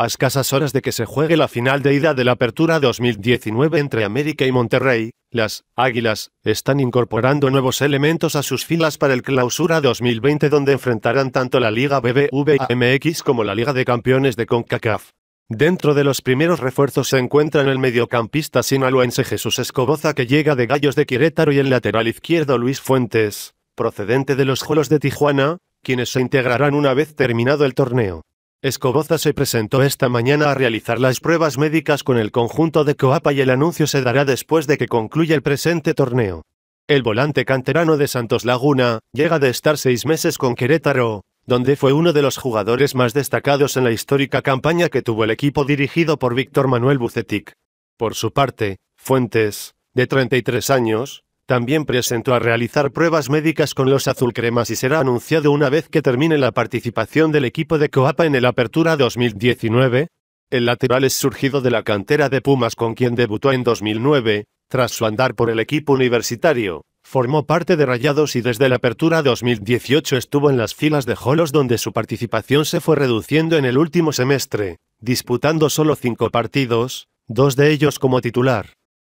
A escasas horas de que se juegue la final de ida de la Apertura 2019 entre América y Monterrey, las Águilas están incorporando nuevos elementos a sus filas para el Clausura 2020 donde enfrentarán tanto la Liga BBVA-MX como la Liga de Campeones de CONCACAF. Dentro de los primeros refuerzos se encuentran el mediocampista sinaloense Jesús Escoboza que llega de Gallos de Quirétaro y el lateral izquierdo Luis Fuentes, procedente de los Jolos de Tijuana, quienes se integrarán una vez terminado el torneo. Escoboza se presentó esta mañana a realizar las pruebas médicas con el conjunto de Coapa y el anuncio se dará después de que concluya el presente torneo. El volante canterano de Santos Laguna llega de estar seis meses con Querétaro, donde fue uno de los jugadores más destacados en la histórica campaña que tuvo el equipo dirigido por Víctor Manuel Bucetic. Por su parte, Fuentes, de 33 años, también presentó a realizar pruebas médicas con los azulcremas y será anunciado una vez que termine la participación del equipo de Coapa en el Apertura 2019. El lateral es surgido de la cantera de Pumas con quien debutó en 2009, tras su andar por el equipo universitario. Formó parte de Rayados y desde la apertura 2018 estuvo en las filas de Jolos donde su participación se fue reduciendo en el último semestre, disputando solo cinco partidos, dos de ellos como titular.